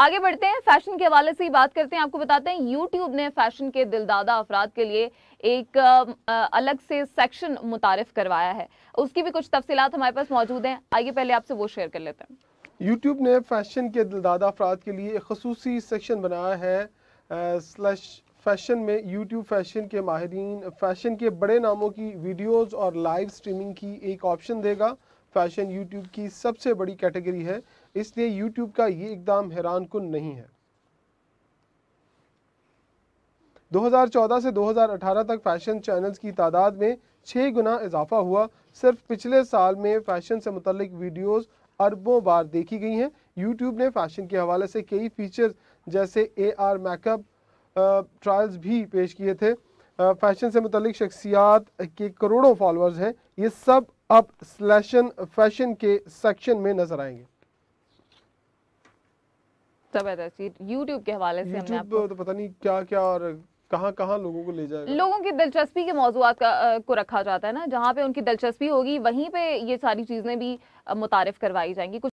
आगे बढ़ते हैं फैशन के हवाले से ही बात करते हैं आपको बताते हैं यूट्यूब ने फैशन के दिलदादा अफराद के लिए एक अलग से सेक्शन मुतारफ करवाया है उसकी भी कुछ तफसीत हमारे पास मौजूद हैं आइए पहले आपसे वो शेयर कर लेते हैं यूट्यूब ने फैशन के दिलदादा अफराद के लिए एक खसूस सेक्शन बनाया है स्लैश फैशन में यूट्यूब फैशन के माहरीन फैशन के बड़े नामों की वीडियोज़ और लाइव स्ट्रीमिंग की एक ऑप्शन देगा फैशन यूट्यूब की सबसे बड़ी कैटेगरी है इसलिए यूट्यूब का ये इकदाम हैरान कन नहीं है 2014 से 2018 तक फैशन चैनल्स की तादाद में छः गुना इजाफा हुआ सिर्फ पिछले साल में फैशन से मुतलिक वीडियोस अरबों बार देखी गई हैं यूट्यूब ने फैशन के हवाले से कई फीचर्स जैसे ए आर मैकअप ट्रायल्स भी पेश किए थे फैशन से मुतलिक शख्सियात के करोड़ों फॉलोअर्स हैं ये सब अब स्लैशन फैशन के सेक्शन में नजर आएंगे जबरदस्त यूट्यूब के हवाले से हमने आपको तो पता नहीं क्या क्या और कहाँ कहाँ लोगों को ले जाएगा लोगों की दिलचस्पी के मौजूद का को रखा जाता है ना जहाँ पे उनकी दिलचस्पी होगी वहीं पे ये सारी चीज़ें भी मुतारफ़ करवाई जाएंगी कुछ